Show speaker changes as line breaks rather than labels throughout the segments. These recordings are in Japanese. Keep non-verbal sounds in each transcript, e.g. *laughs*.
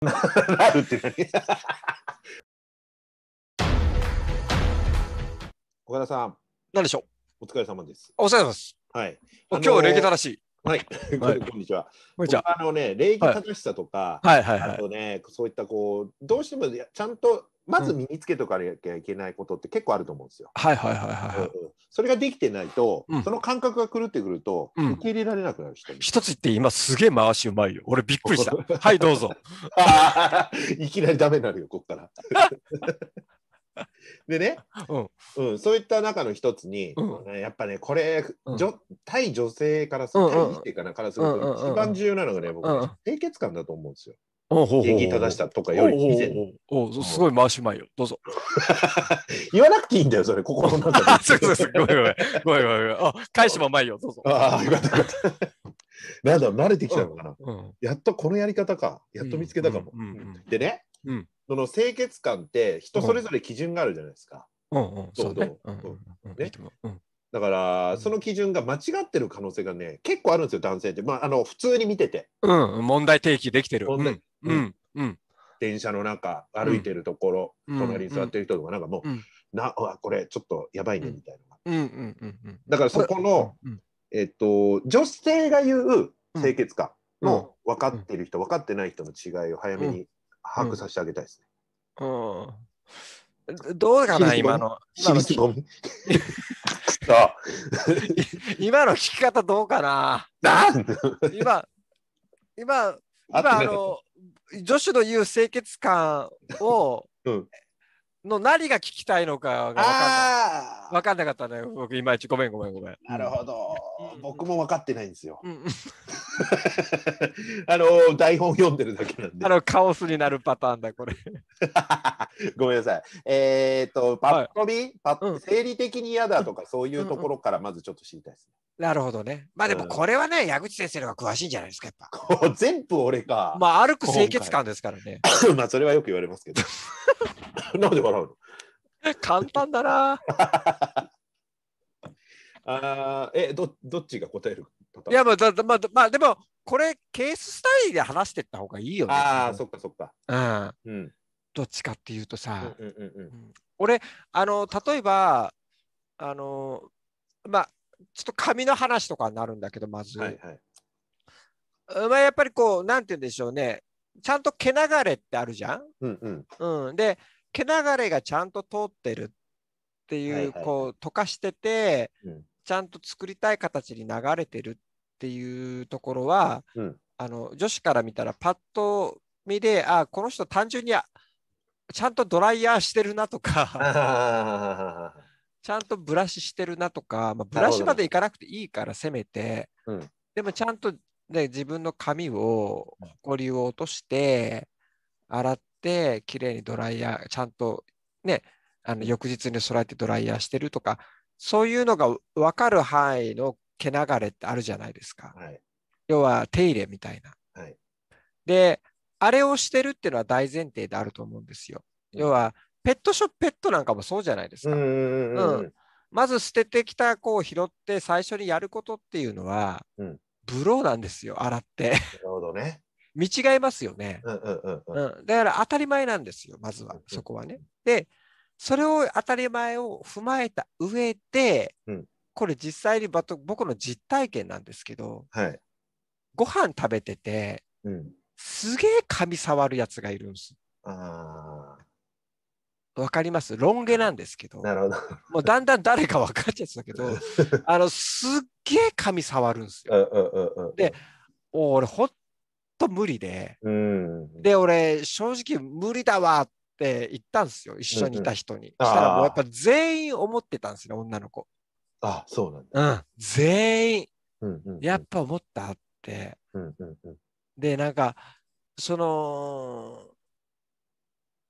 なるって何
*laughs* 岡田さん。何でしょうお疲れ様です。
お疲れ様です。はい。
今日は礼儀正しい。はい。こんにちは。こんにちは。あのね、礼儀正しさとか、はい、はいはいはいあとね、そういったこう、どうしてもちゃんとまず身につけとかなきゃいけないことって結構あ
ると思うんですよ。はいはいはいはい、
それができてないと、うん、その感覚が狂ってくると、受け入れられなくなる人。
一つ言って今すげえ回しうまいよ。俺びっくりした。*laughs* はいどうぞ
*laughs* いきなりダメになるよ、こっから。*laughs* でね、うんそういった中の一つに、やっぱねこれ、対女性から対かなからすると一番重要なのがね、僕、清潔感だと思うんですよ。
礼儀正したとかより以前おおすごい回し前よ。どうぞ。*laughs* 言わなくていいんだよ、それ、心の中で。*laughs* そうそうそう。ごめんごめん。
ごめんごめん。あ、返しも前よ。どうぞ。あ
あ、よかったよかった。
*laughs* なんだ慣れてきたのかな、うん。やっとこのやり方か。やっと見つけたかも。うんうんうんうん、でね、うん、その清潔感って人それぞれ基準があるじゃないですか。
うんうん、そうね。うん
うんだからその基準が間違ってる可能性がね結構あるんですよ男性ってまああの普通に見て
てうん問題提起できてるうん、うん、うん、電
車の中歩いてるところ、
うん、隣に座って
る人とかなんかもう、うん、なこれちょっとやばいねみたい
な、うんうんうん
うん、だからそこの、えっと女性が言う清潔感の分かってる人、分かってない人の違いを早めに把握させてあげたいですね、
うんどうかな今の。今の *laughs* 今の聞き方どうかな今、今、今あの、女子の言う清潔感を、うん、の何が聞きたいのかが分かんなかんなかったね。僕、いまいち。ごめん、ごめん、ごめん。*laughs* なるほど。僕も分かって
ないんですよ。うん、
*laughs* あの、台本読んでるだけなんで。あの、カオスになるパターンだ、これ。*laughs*
ごめんなさい。えっと、パッとび、生理的に嫌だとか、そういうところからまずちょっと知りたいですね。
なるほどね。まあでもこれはね、矢口先生の方が詳しいんじゃないですか、やっぱ。全部俺か。まあ、歩く清潔感ですか
らね。まあ、それはよく言われますけど。なんで笑う
の簡単だな。*laughs* あえどどっちが答えるいや、まあだまあまあ、でも、これ、ケーススタイルで話してった方がいいよね。ああ、そっかそっか。うん。どっちかっていうとさ、うんうんうん俺、あの、例えば、あの、まあ、ちょっと紙の話とかになるんだけど、まず。はいはい、まあ、やっぱりこう、なんて言うんでしょうね。ちゃんと毛流れってあるじゃん。うん、うん、うんで、毛流れがちゃんと通ってるっていう、はいはい、こう溶かしてて、うん、ちゃんと作りたい形に流れてるっていうところは、うん、あの女子から見たらパッと見であこの人単純にちゃんとドライヤーしてるなとかちゃんとブラシしてるなとか、まあ、ブラシまでいかなくていいからせめて、うん、でもちゃんと、ね、自分の髪をほこりを落として洗っって綺麗にドライヤーちゃんとねあの翌日に備えてドライヤーしてるとかそういうのが分かる範囲の毛流れってあるじゃないですか、はい、要は手入れみたいな、はい、であれをしてるっていうのは大前提であると思うんですよ、要はペットショップペットなんかもそうじゃないですかうんまず捨ててきた子を拾って最初にやることっていうのは、うん、ブローなんですよ洗ってなるほどね見違えますよね。うんうんうんうん、だから当たり前なんですよ、まずは、そこはね。で、それを当たり前を踏まえた上で、うん、これ実際に僕の実体験なんですけど、はい、ご飯食べてて、うん、すげえ髪触るやつがいるんです。あわかりますロン毛なんですけど。なるほど。もうだんだん誰か分かっちゃってたけど、*laughs* あの、すっげえ髪触るんです
よ。で、
俺、本無理で、
うん、
で俺正直無理だわって言ったんですよ一緒にいた人に、うん、したらもうやっぱ全員思ってたんですね女の子あそうなんだ、うん、全員、うんうんうん、やっぱ思ったって、うんうんうん、でなんかその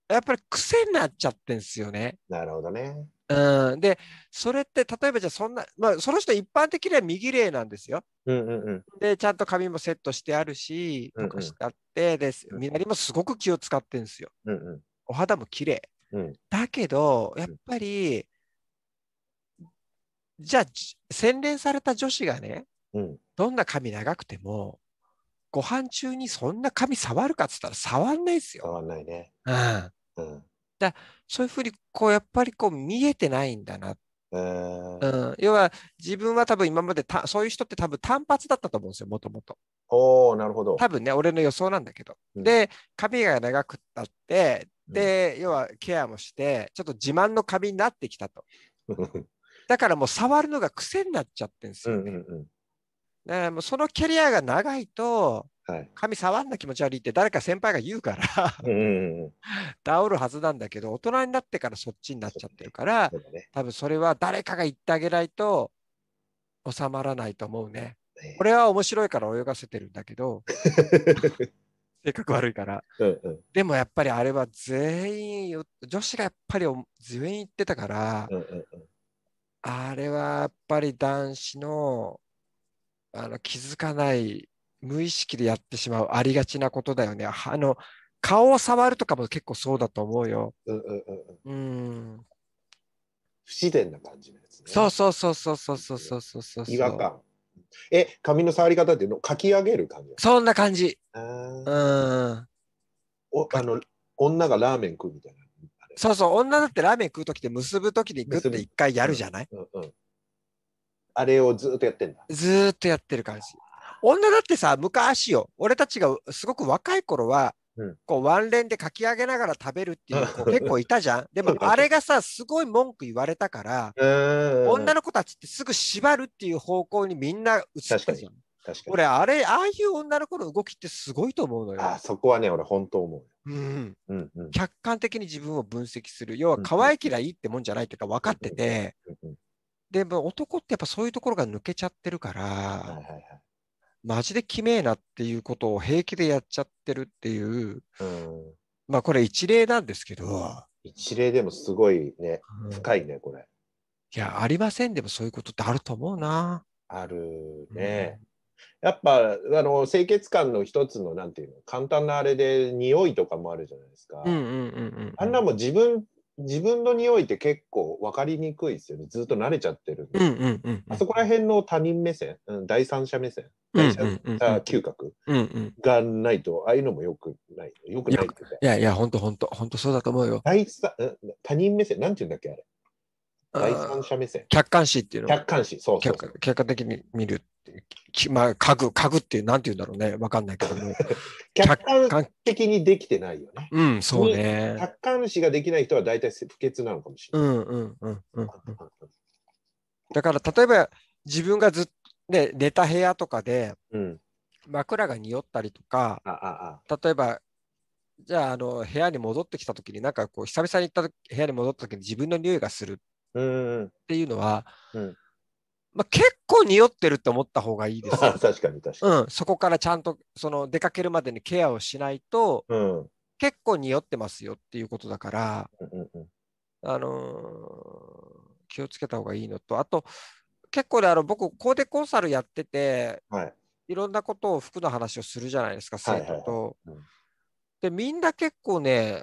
やっぱり癖になっちゃってんすよねなるほどねうん、でそれって例えばじゃあそんな、まあ、その人一般的には右霊なんですよ。うんうんうん、でちゃんと髪もセットしてあるしとかしてあってで身なりもすごく気を使ってるんですよ。うんうん、お肌も綺麗、うん、だけどやっぱり、じゃあ洗練された女子がね、うん、どんな髪長くてもご飯中にそんな髪触るかっつったら触んないですよ。
触んないね。
うん、うんだそういうふうにこうやっぱりこう見えてないんだな。うん、要は自分は多分今までたそういう人って多分単発だったと思うんですよ、もともと。おなるほど。多分ね、俺の予想なんだけど。うん、で、髪が長くたって、で、うん、要はケアもして、ちょっと自慢の髪になってきたと。*laughs* だからもう触るのが癖になっちゃってるんですよね。うんうんうん、もうそのキャリアが長いと、はい、髪触んな気持ち悪いって誰か先輩が言うから治 *laughs* るはずなんだけど大人になってからそっちになっちゃってるから、ね、多分それは誰かが言ってあげないと収まらないと思うね。これは面白いから泳がせてるんだけど *laughs* 性格悪いから、うんうん、でもやっぱりあれは全員女子がやっぱり全員言ってたから、うんうんうん、あれはやっぱり男子のあの気づかない無意識でやってしまうありがちなことだよね。あの顔を触るとかも結構そうだと思うよ。うんうんうん。不自然な感じのやつね。そうそうそうそうそうそうそうそうそう。違和感。え、髪
の触り方っていうのかき上げる感じ
そんな感じ。うん。おあの女がラーメン食うみたいな。そうそう、女だってラーメン食う時って結ぶ時にグッて一回やるじゃない、うんうんうん、あれをずっとやってんだ。ずっとやってる感じ。女だってさ、昔よ、俺たちがすごく若い頃は、うん、こうワンレンでかき上げながら食べるっていう子 *laughs* 結構いたじゃん。でもあれがさ、すごい文句言われたから、女の子たちってすぐ縛るっていう方向にみんな移ったじゃん。俺、あれ、ああいう女の子の動きってすごいと思うのよ。あそ
こはね、俺、本当思
う。うんうんうん、客観的に自分を分析する。要は、可愛いらいってもんじゃないというか、分かってて、でも男ってやっぱそういうところが抜けちゃってるから、はいはいはい、マジできめえなっていうことを平気でやっちゃってるっていう、うん、まあこれ一例なんですけど。一例でもすごいね、
うん、深いね、これ。
いや、ありませんでもそういうことってあると思うな。
あるね。うん、やっぱあの清潔感の一つのなんていうの簡単なあれで匂いとかもあるじゃないですか。あんなも自分自分の匂いって結構分かりにくいですよねずっと慣れちゃってるんで、あそこら辺の他人目線、うん、第三者目線第三者嗅覚がないとああいうのもよくないよくないって
いやいや本当本当本当そうだと思うよ第三他人目線なんて言うんだっけあれ第三者目線客観視っていうの客観視そうそう客観的に見るまあ、家具、家具ってなんて言うんだろうね。わかんないけども。*laughs* 客観的にできてないよね。うん、そうね。客
観視ができない人は大体不潔なのかもし
れない。うんうんうんうん。だから、例えば自分がずっね、寝た部屋とかで、うん、枕が匂ったりとか、ああああ例えば、じゃああの部屋に戻ってきた時になんかこう久々に行った部屋に戻った時に自分の匂いがするっていうのは、うん、まあ、結匂ってるって思った方がいいです。*laughs* 確かに確かに。うん、そこからちゃんとその出かけるまでにケアをしないと、うん、結構匂ってますよっていうことだから、あのー、気をつけた方がいいのと、あと、結構ね、あの僕、コーデコンサルやってて、はい、いろんなことを服の話をするじゃないですか、生徒と。で、みんな結構ね、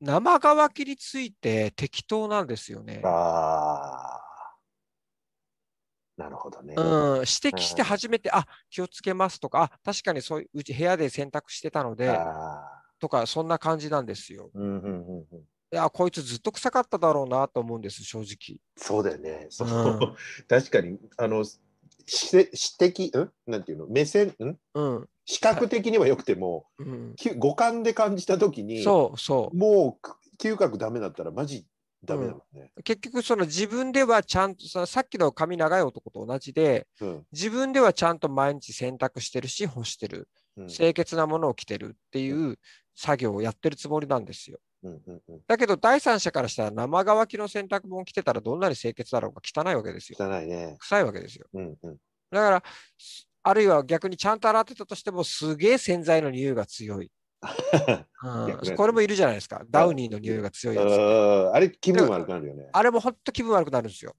生乾きについて適当なんですよね。あなるほどね。うん、指摘して初めて、あ気をつけますとか、あ確かにそういううち部屋で洗濯してたので、とか、そんな感じなんですよ。うんうんうんうんいやこいつずっと臭かっただろうなと思うんです正直そうだよね、そ、うん、確かにあのし指摘うんなん
ていうの目線ん、うん、視覚的にはよくても、うん、五感で感じた時にそうそうもう嗅覚ダメだったらマジダメだも
んね、うん、結局その自分ではちゃんとさっきの髪長い男と同じで、うん、自分ではちゃんと毎日洗濯してるし干してる、うん、清潔なものを着てるっていう作業をやってるつもりなんですよ。だけど第三者からしたら生乾きの洗濯物着てたらどんなに清潔だろうが汚いわけですよ。汚いね。臭いわけですよ。うんうん、だからあるいは逆にちゃんと洗ってたとしてもすげえ洗剤の匂いが強い。うん、これもいるじゃないですか。ダウニー
の匂いが強いやつ。あれ、気分悪くなるよね。
あれも本当気分悪くなるんですよ。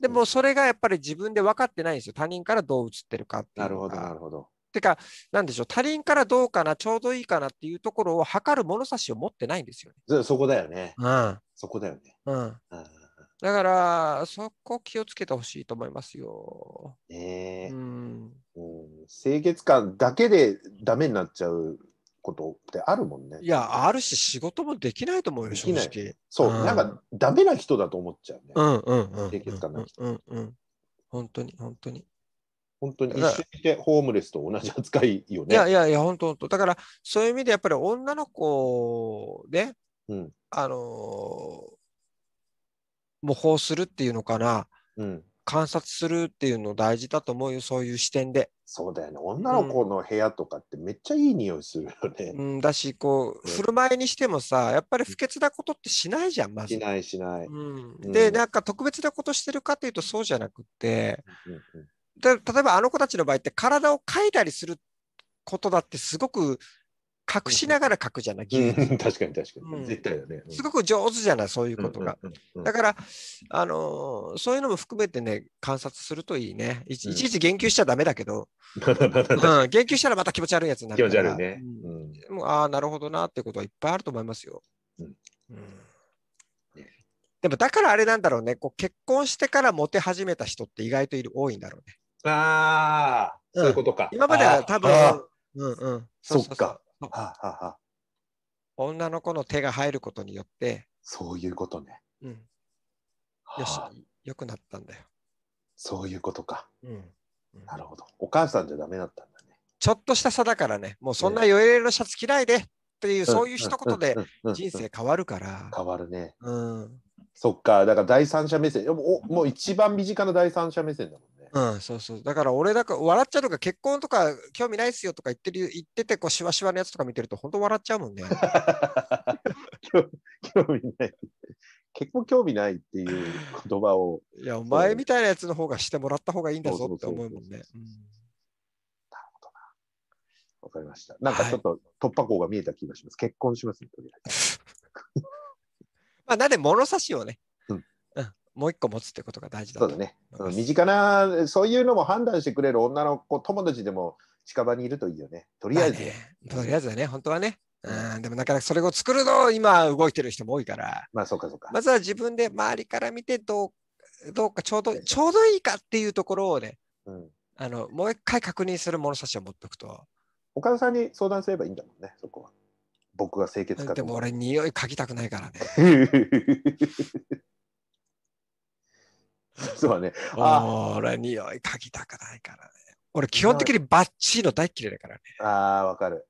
でもそれがやっぱり自分で分かってないんですよ。他人からどう映ってるかってなるほど、なるほど。てか、なんでしょう、他人からどうかな、ちょうどいいかなっていうところを測る物差しを持ってないんですよね。そこだよね。うん。そこだよね。うん。うん、だから、そこ気をつけてほしいと思いますよ。ねえ、うん。
清潔感だけでダメになっちゃうことってあるもんね。いや、あるし、仕事もできないと思うよ、正直。そう、うん、なんか、ダメな人だと思っちゃうね。うんうんうん。清潔感な人。
うんうん。本当に、本当に。本当に一緒にいてホ
ームレスと同じ扱いよね。いやい
やいや、本当本当。だから、そういう意味でやっぱり女の子で、うん、あのー、模倣するっていうのかな。うん、観察するっていうの大事だと思うよそういう視点で。そうだよね女の子の部屋とかってめっちゃいい匂いするよね。うん、だしこう振る舞いにしてもさやっぱり不潔なことってしないじゃんまず。しないしない。うん、で、うん、なんか特別なことしてるかっていうとそうじゃなくて、うんうん、例えばあの子たちの場合って体をかいたりすることだってすごく隠しながら書くじゃない、う *laughs* 確かに
確かに、絶対だね、すごく
上手じゃないそういうことが、だからあのそういうのも含めてね観察するといいねいちいち言及しちゃだめだけど、*laughs* うん、言及したらまた気持ち悪いやつになる気持ち悪いね、もああなるほどなってことはいっぱいあると思いますよ、でもだからあれなんだろうね結婚してからモテ始めた人って意外といる多いんだろうね
ああそういうことか、今までは多分うんうん。そっか。
女の子の手が入ることによってそ
ういうことね、
うん、よしよくなったんだよそういうことか、うん、うん、なるほどお母さんじゃダメだったんだねちょっとした差だからねもうそんな余裕のシャツ嫌いでっていう、そういう一言で人生
変わるから、変わるね、うん、そっかだから第三者目線
もう一番身近な第三者目線だもんうん、そうそう。だから俺だから笑っちゃうのが結婚とか興味ないっすよとか言ってる言っててこうしわしわのやつとか見てると本当笑っちゃうもんね。*laughs* 興興味ない。結婚興味な
いっていう言葉を。いや、お前み
たいなやつの方がしてもらった方がいいんだぞって思うもんね。なるほどな。わかりまし
た。なんかちょっと突破口が見えた気がします。はい、結婚しますね、*laughs*
まあ、なんで物差しをね、もう一個持つってことが大事だそう
だね、うん、身近なそういうのも判断してくれる女の子友達でも近場にいるといいよね
とりあえず、ね、とりあえずね本当はねうん、でもなかなかそれを作るの今動いてる人も多いから、まあそうかそうか。まずは自分で周りから見てどうどうかちょうどちょうどいいかっていうところをね、うん、あのもう一回確認する物差しを持っておくと。岡田さんに相談すればいいんだもんね、そこは。僕が清潔かでも俺、匂い嗅ぎたくないからね。*laughs* *laughs* そうだね。俺、匂い嗅ぎたくないからね。俺、基本的にバッチリの大嫌いだからね。ああ、わかる。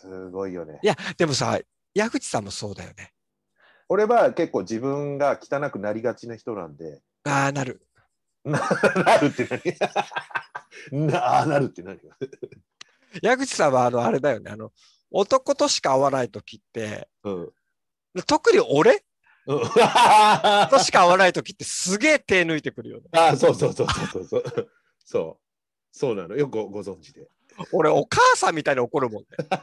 すごいよね。いや、でもさ、矢口さんもそうだよね。
俺は結構自分が汚くなりがちな人なんで。
ああ、なる。*laughs* *laughs* なるって何なあなるって何矢口さんはあのあれだよねあの男としか会わない時って、うん、特に俺うん、しか会わない時ってすげえ手抜いてくるよね。あそうそうそうそうそうそう。そう。そうなの。よく
ご存知で。
俺、お母さんみたいに怒るもんね。*laughs*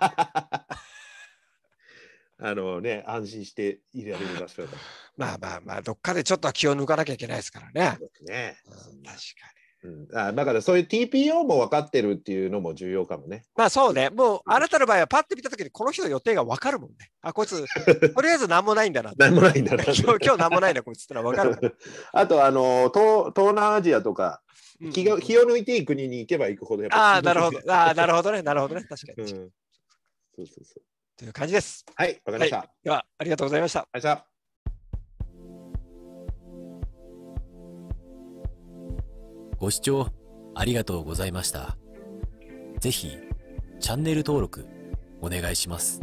あのね、安心していられる場所だ。
まあまあまあ、どっかでちょっと気を抜かなきゃいけないですからね。ね、うん、確かに。うん、あだからそういう TPO も分かって
るっていうのも重要かもね。
まあそうね、もうあなたの場合はパッて見たときにこの人の予定が分かるもんね。あ、こいつ、*laughs* とりあえず何もないんだな。何もないんだな。*laughs* 今日今日何もないな、こいつってのは分かる。*laughs*
あと、あの東、東南アジアとか、気が気を抜いていい国に行けば行くほどやっぱああ、なるほど。ああ、なるほどね。なるほどね。確かに。うん、そ
うそうそう。という感じです。はい、わかりました、はい、では、ありがとうございました。ありがとうございました。
ご視聴ありがとうございました。ぜひ、チャンネル登録お願いします。